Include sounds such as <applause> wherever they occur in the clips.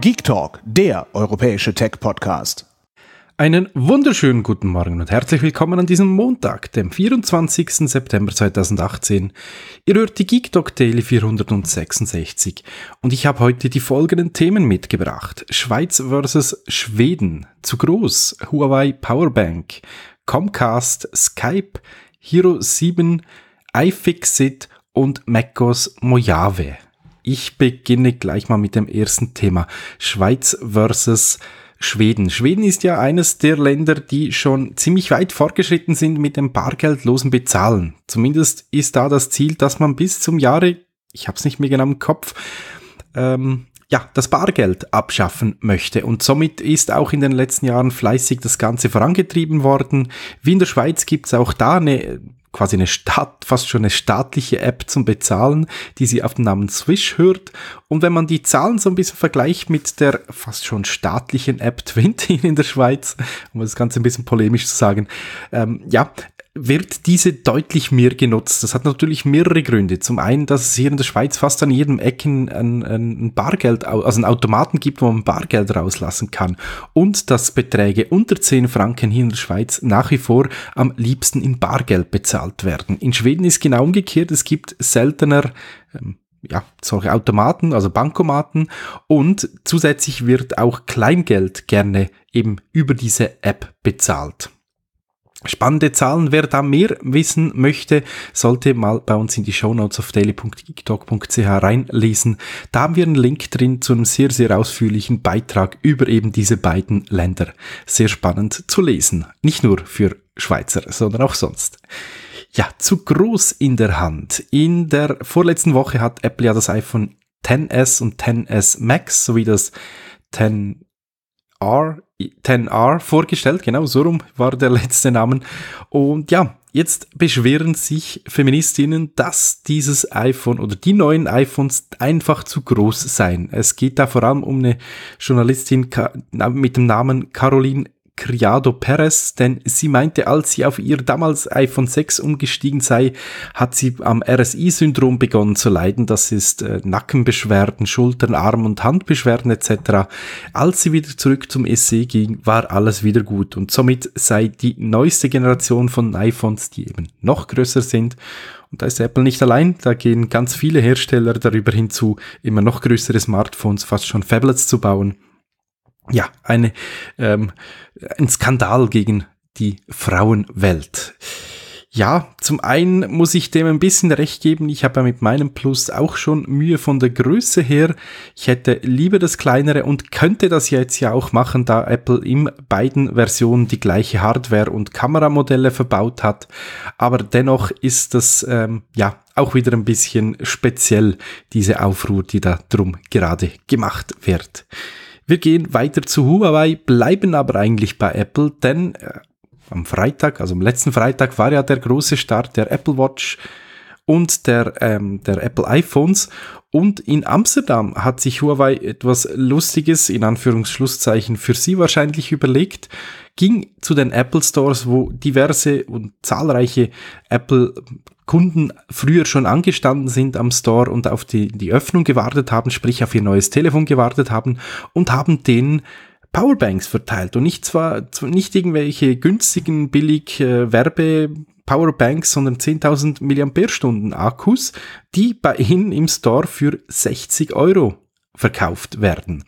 Geek Talk, der europäische Tech-Podcast. Einen wunderschönen guten Morgen und herzlich willkommen an diesem Montag, dem 24. September 2018. Ihr hört die Geek Talk Daily 466 und ich habe heute die folgenden Themen mitgebracht. Schweiz versus Schweden, zu groß, Huawei Powerbank, Comcast, Skype, Hero 7, iFixit und MacOS Mojave. Ich beginne gleich mal mit dem ersten Thema. Schweiz versus Schweden. Schweden ist ja eines der Länder, die schon ziemlich weit fortgeschritten sind mit dem bargeldlosen Bezahlen. Zumindest ist da das Ziel, dass man bis zum Jahre, ich habe es nicht mehr genau im Kopf, ähm, ja, das Bargeld abschaffen möchte. Und somit ist auch in den letzten Jahren fleißig das Ganze vorangetrieben worden. Wie in der Schweiz gibt es auch da eine quasi eine Stadt, fast schon eine staatliche App zum Bezahlen, die sie auf den Namen Swish hört. Und wenn man die Zahlen so ein bisschen vergleicht mit der fast schon staatlichen App <laughs> Twintin in der Schweiz, um das Ganze ein bisschen polemisch zu sagen, ähm, ja, wird diese deutlich mehr genutzt. Das hat natürlich mehrere Gründe. Zum einen, dass es hier in der Schweiz fast an jedem Ecken ein, ein Bargeld, also einen Automaten gibt, wo man Bargeld rauslassen kann. Und dass Beträge unter 10 Franken hier in der Schweiz nach wie vor am liebsten in Bargeld bezahlt werden. In Schweden ist genau umgekehrt. Es gibt seltener ähm, ja, solche Automaten, also Bankomaten und zusätzlich wird auch Kleingeld gerne eben über diese App bezahlt. Spannende Zahlen. Wer da mehr wissen möchte, sollte mal bei uns in die Shownotes auf daily.geektalk.ch reinlesen. Da haben wir einen Link drin zu einem sehr, sehr ausführlichen Beitrag über eben diese beiden Länder. Sehr spannend zu lesen. Nicht nur für Schweizer, sondern auch sonst. Ja, zu groß in der Hand. In der vorletzten Woche hat Apple ja das iPhone XS und XS Max sowie das 10R 10R vorgestellt. Genau, so rum war der letzte Name. Und ja, jetzt beschweren sich Feministinnen, dass dieses iPhone oder die neuen iPhones einfach zu groß seien. Es geht da vor allem um eine Journalistin mit dem Namen Caroline Criado Perez, denn sie meinte, als sie auf ihr damals iPhone 6 umgestiegen sei, hat sie am RSI-Syndrom begonnen zu leiden. Das ist äh, Nackenbeschwerden, Schultern, Arm- und Handbeschwerden etc. Als sie wieder zurück zum SE ging, war alles wieder gut und somit sei die neueste Generation von iPhones, die eben noch größer sind und da ist Apple nicht allein, da gehen ganz viele Hersteller darüber hinzu, immer noch größere Smartphones, fast schon Fablets zu bauen ja, eine, ähm, ein Skandal gegen die Frauenwelt. Ja, zum einen muss ich dem ein bisschen recht geben. Ich habe ja mit meinem Plus auch schon Mühe von der Größe her. Ich hätte lieber das kleinere und könnte das jetzt ja auch machen, da Apple in beiden Versionen die gleiche Hardware und Kameramodelle verbaut hat. Aber dennoch ist das, ähm, ja, auch wieder ein bisschen speziell, diese Aufruhr, die da drum gerade gemacht wird. Wir gehen weiter zu Huawei, bleiben aber eigentlich bei Apple, denn äh, am Freitag, also am letzten Freitag war ja der große Start der Apple Watch und der, ähm, der Apple iPhones. Und in Amsterdam hat sich Huawei etwas Lustiges, in Anführungsschlusszeichen, für sie wahrscheinlich überlegt, ging zu den Apple Stores, wo diverse und zahlreiche Apple Kunden früher schon angestanden sind am Store und auf die, die Öffnung gewartet haben, sprich auf ihr neues Telefon gewartet haben und haben denen Powerbanks verteilt und nicht zwar nicht irgendwelche günstigen, billig äh, Werbe Powerbanks, sondern 10.000 mAh Akkus, die bei Ihnen im Store für 60 Euro verkauft werden.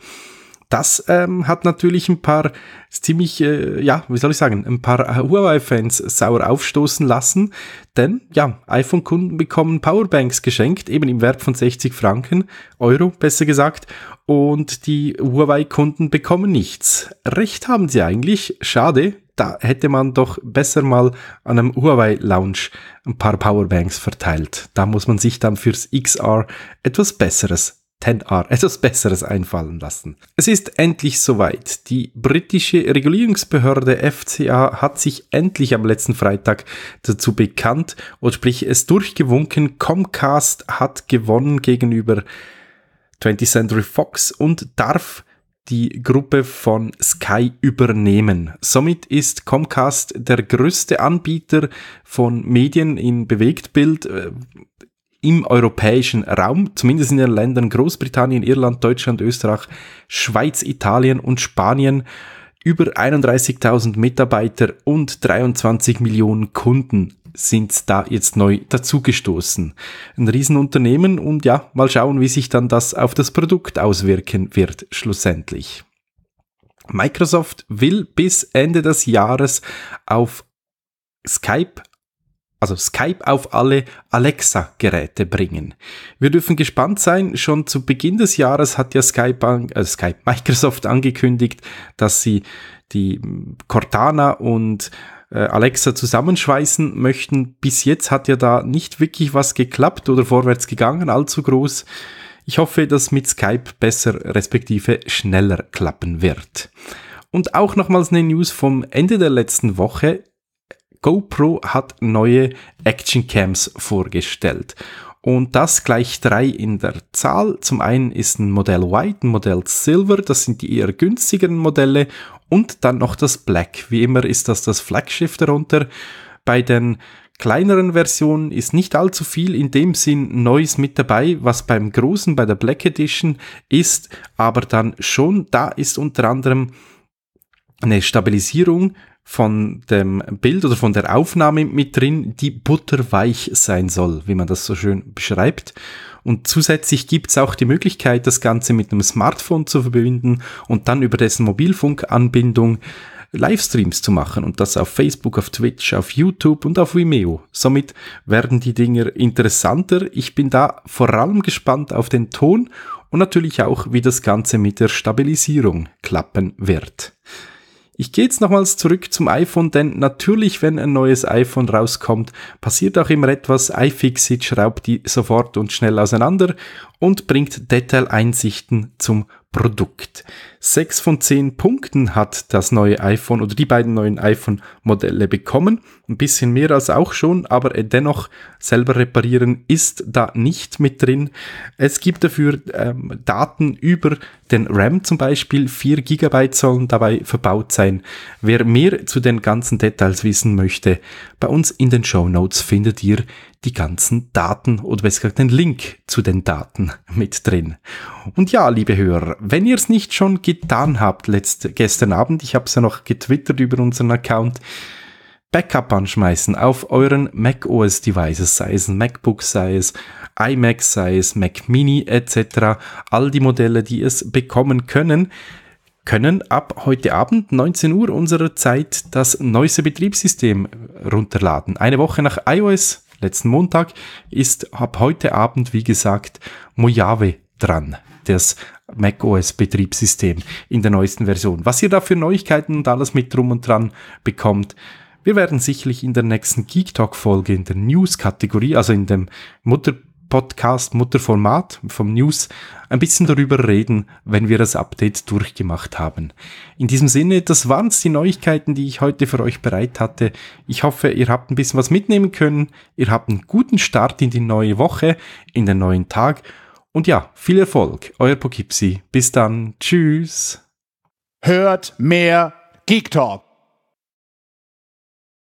Das ähm, hat natürlich ein paar ziemlich, äh, ja, wie soll ich sagen, ein paar Huawei-Fans sauer aufstoßen lassen, denn ja, iPhone-Kunden bekommen Powerbanks geschenkt, eben im Wert von 60 Franken, Euro besser gesagt, und die Huawei-Kunden bekommen nichts. Recht haben sie eigentlich, schade, da hätte man doch besser mal an einem Huawei Lounge ein paar Powerbanks verteilt. Da muss man sich dann fürs XR etwas Besseres 10R etwas Besseres einfallen lassen. Es ist endlich soweit. Die britische Regulierungsbehörde FCA hat sich endlich am letzten Freitag dazu bekannt und sprich es durchgewunken. Comcast hat gewonnen gegenüber 20th Century Fox und darf die Gruppe von Sky übernehmen. Somit ist Comcast der größte Anbieter von Medien in Bewegtbild äh, im europäischen Raum, zumindest in den Ländern Großbritannien, Irland, Deutschland, Österreich, Schweiz, Italien und Spanien über 31.000 Mitarbeiter und 23 Millionen Kunden sind da jetzt neu dazugestoßen. Ein Riesenunternehmen und ja, mal schauen, wie sich dann das auf das Produkt auswirken wird schlussendlich. Microsoft will bis Ende des Jahres auf Skype also Skype auf alle Alexa-Geräte bringen. Wir dürfen gespannt sein. Schon zu Beginn des Jahres hat ja Skype, an, äh Skype <laughs> Microsoft angekündigt, dass sie die Cortana und äh, Alexa zusammenschweißen möchten. Bis jetzt hat ja da nicht wirklich was geklappt oder vorwärts gegangen, allzu groß. Ich hoffe, dass mit Skype besser respektive schneller klappen wird. Und auch nochmals eine News vom Ende der letzten Woche. GoPro hat neue Action Cams vorgestellt. Und das gleich drei in der Zahl. Zum einen ist ein Modell White, ein Modell Silver, das sind die eher günstigeren Modelle. Und dann noch das Black. Wie immer ist das das Flaggschiff darunter. Bei den kleineren Versionen ist nicht allzu viel in dem Sinn Neues mit dabei, was beim großen, bei der Black Edition ist, aber dann schon da ist unter anderem eine Stabilisierung von dem Bild oder von der Aufnahme mit drin, die butterweich sein soll, wie man das so schön beschreibt. Und zusätzlich gibt's auch die Möglichkeit, das Ganze mit einem Smartphone zu verbinden und dann über dessen Mobilfunkanbindung Livestreams zu machen und das auf Facebook, auf Twitch, auf YouTube und auf Vimeo. Somit werden die Dinger interessanter. Ich bin da vor allem gespannt auf den Ton und natürlich auch, wie das Ganze mit der Stabilisierung klappen wird. Ich gehe jetzt nochmals zurück zum iPhone, denn natürlich, wenn ein neues iPhone rauskommt, passiert auch immer etwas. iFixit schraubt die sofort und schnell auseinander und bringt Detaileinsichten zum Produkt. Sechs von zehn Punkten hat das neue iPhone oder die beiden neuen iPhone-Modelle bekommen. Ein bisschen mehr als auch schon, aber äh, dennoch selber reparieren ist da nicht mit drin. Es gibt dafür ähm, Daten über den RAM zum Beispiel. 4 GB sollen dabei verbaut sein. Wer mehr zu den ganzen Details wissen möchte, bei uns in den Show Notes findet ihr die ganzen Daten oder besser gesagt den Link zu den Daten. Plan mit drin. Und ja, liebe Hörer, wenn ihr es nicht schon getan habt letzt, gestern Abend, ich habe es ja noch getwittert über unseren Account, Backup anschmeißen auf euren macOS Devices, sei es ein MacBook, sei es iMac, sei es Mac Mini etc. All die Modelle, die es bekommen können, können ab heute Abend 19 Uhr unserer Zeit das neueste Betriebssystem runterladen. Eine Woche nach iOS letzten Montag, ist ab heute Abend, wie gesagt, Mojave dran. Das macOS-Betriebssystem in der neuesten Version. Was ihr da für Neuigkeiten und alles mit drum und dran bekommt, wir werden sicherlich in der nächsten Geek Talk Folge in der News Kategorie, also in dem Mutter Podcast Mutterformat vom News ein bisschen darüber reden, wenn wir das Update durchgemacht haben. In diesem Sinne, das waren es die Neuigkeiten, die ich heute für euch bereit hatte. Ich hoffe, ihr habt ein bisschen was mitnehmen können. Ihr habt einen guten Start in die neue Woche, in den neuen Tag. Und ja, viel Erfolg. Euer Poughkeepsie. Bis dann. Tschüss. Hört mehr Geek Talk.